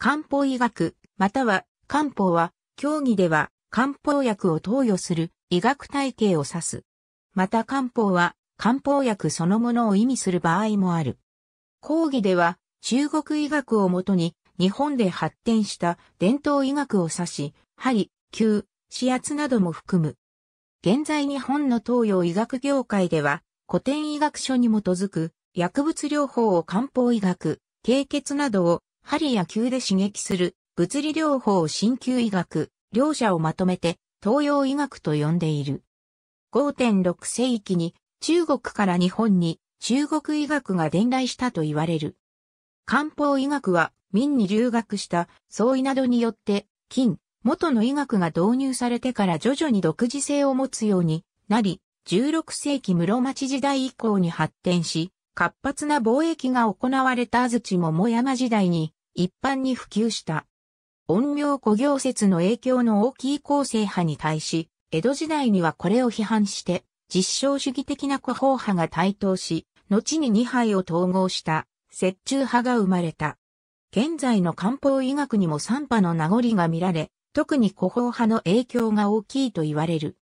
漢方医学、または漢方は、競技では漢方薬を投与する医学体系を指す。また漢方は漢方薬そのものを意味する場合もある。講義では中国医学をもとに日本で発展した伝統医学を指し、針、灸、指圧なども含む。現在日本の東洋医学業界では古典医学書に基づく薬物療法を漢方医学、経血などを針や球で刺激する物理療法を鍼灸医学、両者をまとめて東洋医学と呼んでいる。5.6世紀に中国から日本に中国医学が伝来したと言われる。漢方医学は民に留学した相医などによって金、元の医学が導入されてから徐々に独自性を持つようになり、16世紀室町時代以降に発展し、活発な貿易が行われた安土桃山時代に一般に普及した。陰陽古行説の影響の大きい構成派に対し、江戸時代にはこれを批判して、実証主義的な古法派が台頭し、後に二派を統合した、折衷派が生まれた。現在の漢方医学にも三派の名残が見られ、特に古法派の影響が大きいと言われる。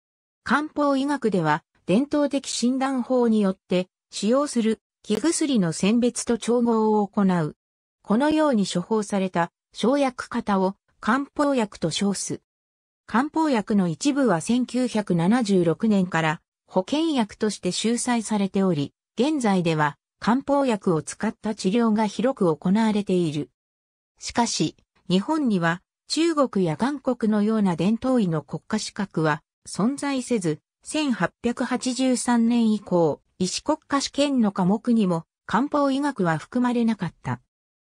漢方医学では、伝統的診断法によって、使用する、気薬の選別と調合を行う、このように処方された生薬型を漢方薬と称す。漢方薬の一部は1976年から保険薬として収載されており、現在では漢方薬を使った治療が広く行われている。しかし、日本には中国や韓国のような伝統医の国家資格は存在せず、1883年以降、医師国家試験の科目にも漢方医学は含まれなかった。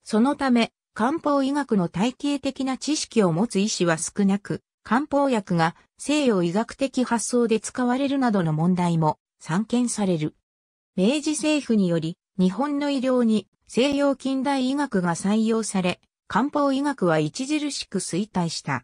そのため、漢方医学の体系的な知識を持つ医師は少なく、漢方薬が西洋医学的発想で使われるなどの問題も散見される。明治政府により、日本の医療に西洋近代医学が採用され、漢方医学は著しく衰退した。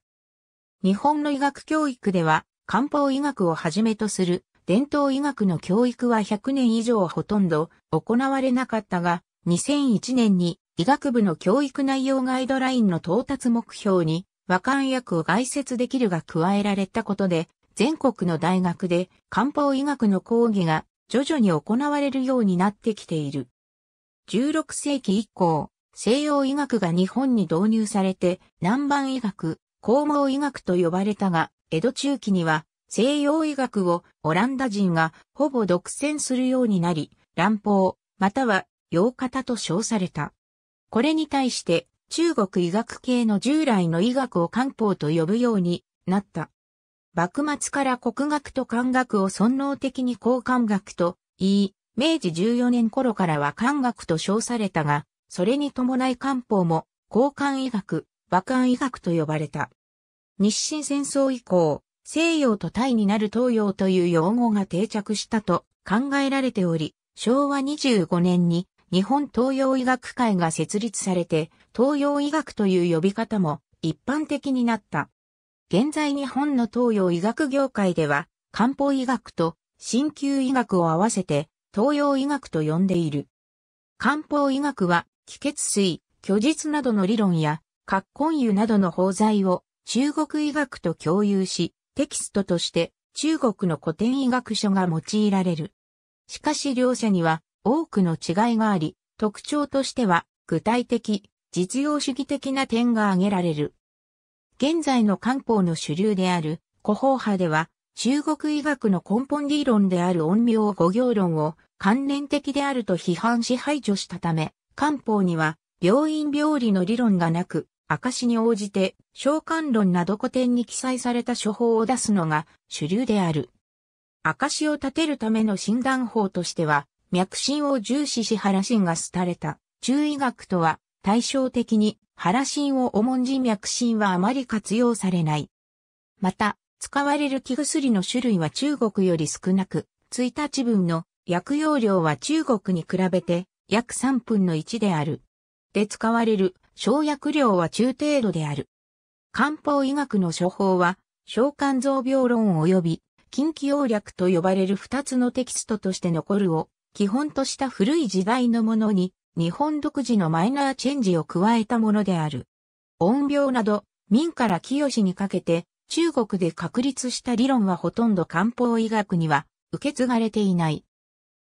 日本の医学教育では、漢方医学をはじめとする伝統医学の教育は100年以上ほとんど行われなかったが、2001年に医学部の教育内容ガイドラインの到達目標に和漢薬を外説できるが加えられたことで、全国の大学で漢方医学の講義が徐々に行われるようになってきている。16世紀以降、西洋医学が日本に導入されて、南蛮医学、工毛医学と呼ばれたが、江戸中期には西洋医学をオランダ人がほぼ独占するようになり、乱方、または洋方と称された。これに対して中国医学系の従来の医学を漢方と呼ぶようになった。幕末から国学と漢学を尊能的に交換学と言い、明治14年頃からは漢学と称されたが、それに伴い漢方も交換医学、馬漢医学と呼ばれた。日清戦争以降、西洋とタイになる東洋という用語が定着したと考えられており、昭和25年に日本東洋医学会が設立されて、東洋医学という呼び方も一般的になった。現在日本の東洋医学業界では、漢方医学と鍼灸医学を合わせて、東洋医学と呼んでいる。漢方医学は、気血水、虚実などの理論や、葛根油などの包材を中国医学と共有し、テキストとして中国の古典医学書が用いられる。しかし両者には多くの違いがあり、特徴としては具体的、実用主義的な点が挙げられる。現在の漢方の主流である古法派では、中国医学の根本理論である陰陽五行論を関連的であると批判し排除したため、漢方には病院病理の理論がなく、証に応じて召喚論など古典に記載された処方を出すのが主流である。証を立てるための診断法としては、脈診を重視し腹診が廃れた。中医学とは対照的に腹診を重んじ脈診はあまり活用されない。また、使われる気薬の種類は中国より少なく、1日分の薬用量は中国に比べて約3分の1である。で使われる小薬量は中程度である。漢方医学の処方は、小肝臓病論及び、近畿要略と呼ばれる二つのテキストとして残るを基本とした古い時代のものに、日本独自のマイナーチェンジを加えたものである。音病など、民から清にかけて、中国で確立した理論はほとんど漢方医学には受け継がれていない。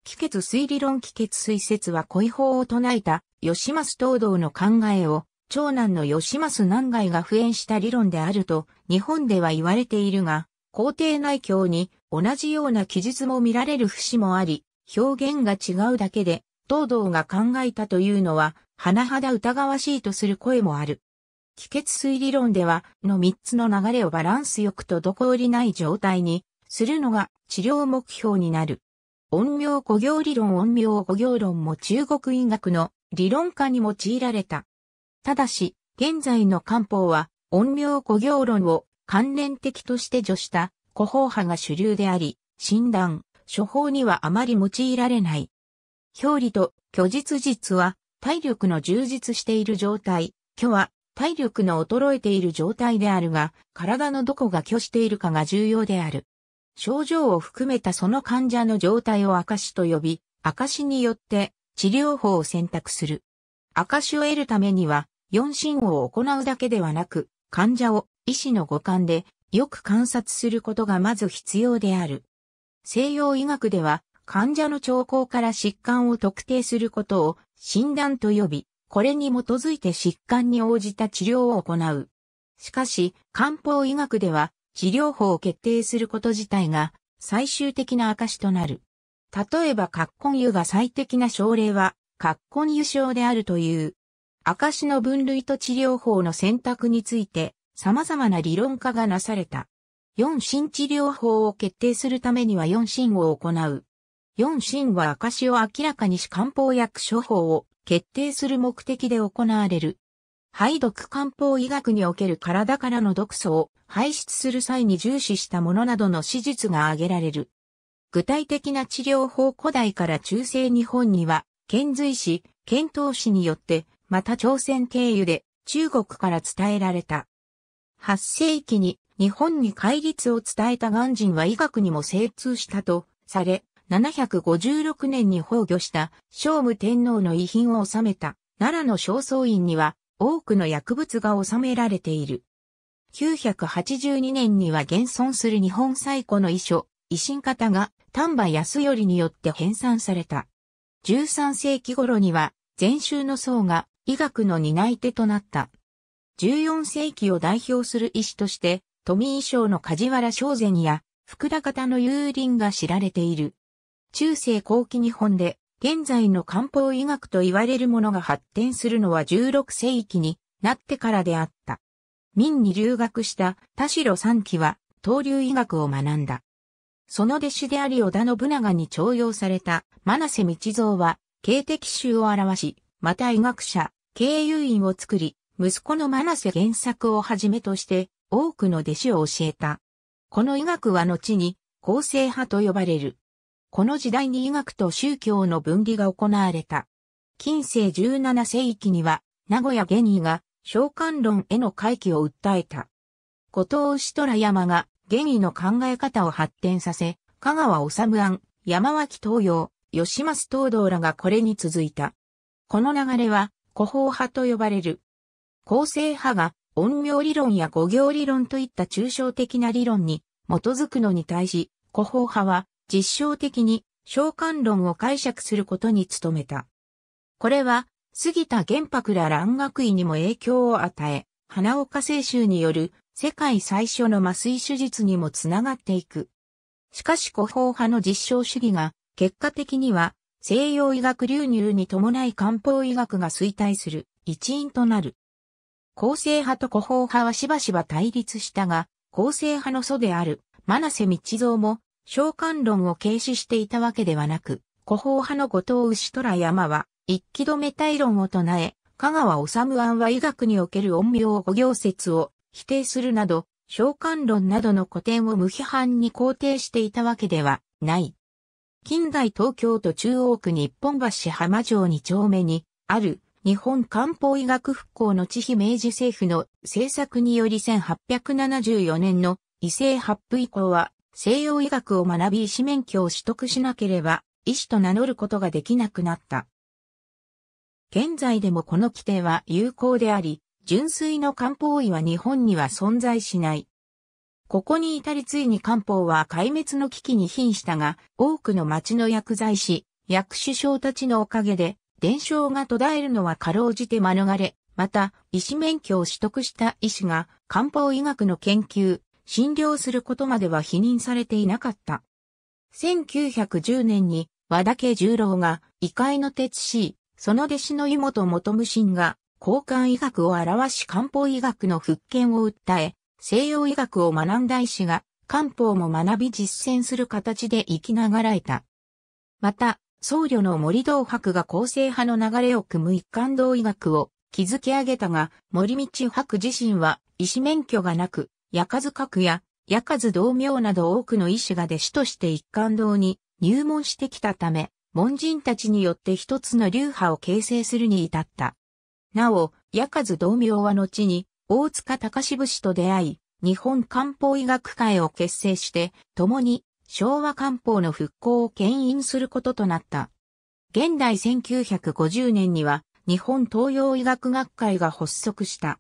気血水理論気血水説は恋法を唱えた吉松東道の考えを長男の吉松南外が普遍した理論であると日本では言われているが、皇帝内教に同じような記述も見られる節もあり、表現が違うだけで、東堂が考えたというのは、はだ疑わしいとする声もある。帰結推理論では、の3つの流れをバランスよくとどこよりない状態に、するのが治療目標になる。音名古行理論音名古行論も中国医学の理論家に用いられた。ただし、現在の漢方は、音名古行論を関連的として除した、古法派が主流であり、診断、処方にはあまり用いられない。表裏と虚実実は体力の充実している状態、虚は体力の衰えている状態であるが、体のどこが虚しているかが重要である。症状を含めたその患者の状態を証と呼び、証によって治療法を選択する。証を得るためには、四診を行うだけではなく、患者を医師の五感でよく観察することがまず必要である。西洋医学では患者の兆候から疾患を特定することを診断と呼び、これに基づいて疾患に応じた治療を行う。しかし、漢方医学では治療法を決定すること自体が最終的な証となる。例えば、カッコン油が最適な症例は、カッコン油症であるという。証の分類と治療法の選択について、様々な理論化がなされた。4神治療法を決定するためには4神を行う。4神は証を明らかにし漢方薬処方を決定する目的で行われる。排毒漢方医学における体からの毒素を排出する際に重視したものなどの史実が挙げられる。具体的な治療法古代から中世日本には、遣隋使、遣唐使によって、また朝鮮経由で中国から伝えられた。8世紀に日本に戒律を伝えた鑑人は医学にも精通したとされ、756年に崩御した聖武天皇の遺品を収めた奈良の正倉院には多くの薬物が収められている。982年には現存する日本最古の遺書、遺新方が丹波康頼によって編纂された。13世紀頃には禅宗の僧が医学の担い手となった。14世紀を代表する医師として富井省の梶原商前や福田方の幽林が知られている。中世後期日本で現在の漢方医学と言われるものが発展するのは16世紀になってからであった。明に留学した田代三期は東流医学を学んだ。その弟子であり織田信長に徴用された真瀬道蔵は、経敵集を表し、また医学者、経由院を作り、息子の真瀬原作をはじめとして、多くの弟子を教えた。この医学は後に、構成派と呼ばれる。この時代に医学と宗教の分離が行われた。近世17世紀には、名古屋下人が、召喚論への回帰を訴えた。後藤氏虎山が、下人の考え方を発展させ、香川治安、山脇東洋、吉松東道らがこれに続いた。この流れは、古法派と呼ばれる。構成派が音陽理論や語行理論といった抽象的な理論に基づくのに対し、古法派は実証的に召喚論を解釈することに努めた。これは、杉田玄白ら蘭学医にも影響を与え、花岡清修による世界最初の麻酔手術にもつながっていく。しかし古法派の実証主義が結果的には西洋医学流入に伴い漢方医学が衰退する一因となる。構成派と古法派はしばしば対立したが、構成派の祖である、真瀬道蔵も、召喚論を軽視していたわけではなく、古法派の後藤牛虎山は、一気止め対論を唱え、香川治安は医学における陰陽五行説を否定するなど、召喚論などの古典を無批判に肯定していたわけではない。近代東京都中央区日本橋浜城二丁目にある日本漢方医学復興の地比明治政府の政策により1874年の異性発布以降は西洋医学を学び医師免許を取得しなければ医師と名乗ることができなくなった。現在でもこの規定は有効であり、純粋の漢方医は日本には存在しない。ここに至りついに漢方は壊滅の危機に瀕したが、多くの町の薬剤師、薬師匠たちのおかげで、伝承が途絶えるのはかろうじて免れ、また、医師免許を取得した医師が漢方医学の研究、診療することまでは否認されていなかった。1910年に和田家十郎が異界の鉄師、その弟子の湯本元無心が交換医学を表し漢方医学の復権を訴え、西洋医学を学んだ医師が漢方も学び実践する形で生きながらえた。また、僧侶の森道博が構成派の流れを組む一貫道医学を築き上げたが、森道博自身は医師免許がなく、矢数閣や矢数道明など多くの医師が弟子として一貫道に入門してきたため、門人たちによって一つの流派を形成するに至った。なお、矢数道明は後に大塚隆節と出会い、日本漢方医学会を結成して、共に昭和漢方の復興を牽引することとなった。現代1950年には日本東洋医学学会が発足した。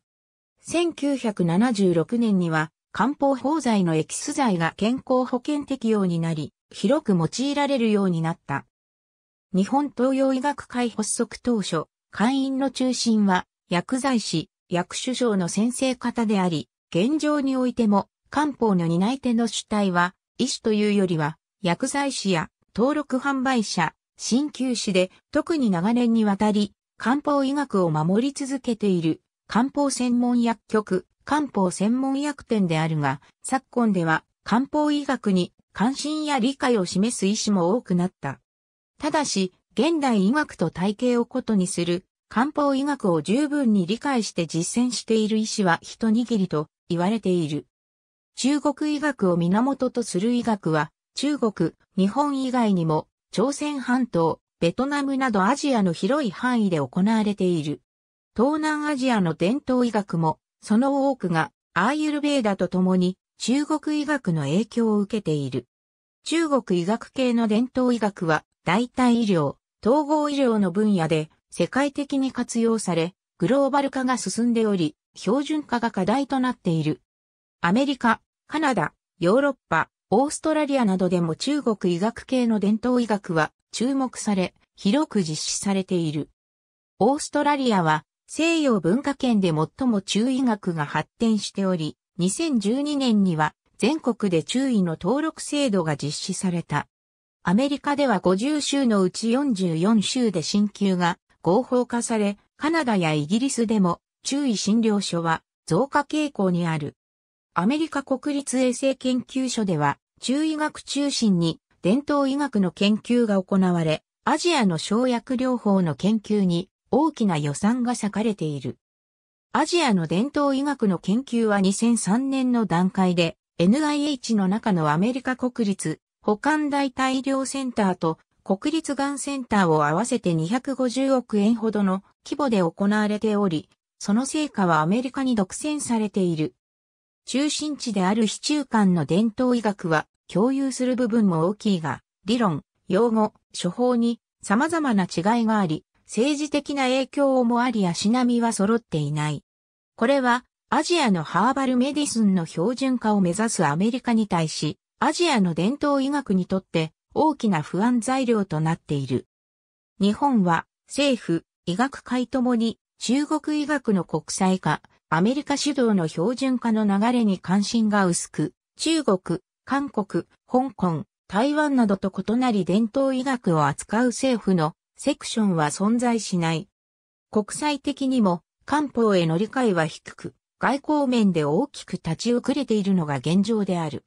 1976年には漢方法剤のエキス剤が健康保険適用になり、広く用いられるようになった。日本東洋医学会発足当初、会員の中心は薬剤師、薬首相の先生方であり、現状においても漢方の担い手の主体は医師というよりは、薬剤師や登録販売者、鍼灸師で特に長年にわたり、漢方医学を守り続けている漢方専門薬局、漢方専門薬店であるが、昨今では漢方医学に関心や理解を示す医師も多くなった。ただし、現代医学と体系を異にする漢方医学を十分に理解して実践している医師は一握りと言われている。中国医学を源とする医学は、中国、日本以外にも、朝鮮半島、ベトナムなどアジアの広い範囲で行われている。東南アジアの伝統医学も、その多くがアーユルベーダと共に中国医学の影響を受けている。中国医学系の伝統医学は代替医療、統合医療の分野で世界的に活用され、グローバル化が進んでおり、標準化が課題となっている。アメリカ、カナダ、ヨーロッパ、オーストラリアなどでも中国医学系の伝統医学は注目され、広く実施されている。オーストラリアは西洋文化圏で最も中医学が発展しており、2012年には全国で中医の登録制度が実施された。アメリカでは50州のうち44州で進級が合法化され、カナダやイギリスでも中医診療所は増加傾向にある。アメリカ国立衛生研究所では、中医学中心に伝統医学の研究が行われ、アジアの生薬療法の研究に大きな予算が割かれている。アジアの伝統医学の研究は2003年の段階で NIH の中のアメリカ国立保管大体医療センターと国立がんセンターを合わせて250億円ほどの規模で行われており、その成果はアメリカに独占されている。中心地である市中間の伝統医学は共有する部分も大きいが、理論、用語、処方に様々な違いがあり、政治的な影響もあり足並みは揃っていない。これはアジアのハーバルメディスンの標準化を目指すアメリカに対し、アジアの伝統医学にとって大きな不安材料となっている。日本は政府、医学界ともに中国医学の国際化、アメリカ主導の標準化の流れに関心が薄く、中国、韓国、香港、台湾などと異なり伝統医学を扱う政府のセクションは存在しない。国際的にも漢方への理解は低く、外交面で大きく立ち遅れているのが現状である。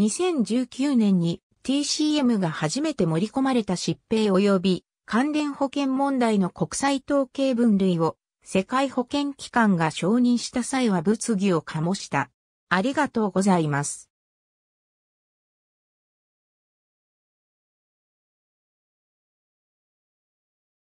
2019年に TCM が初めて盛り込まれた疾病及び関連保険問題の国際統計分類を世界保健機関が承認した際は物議を醸した。ありがとうございます。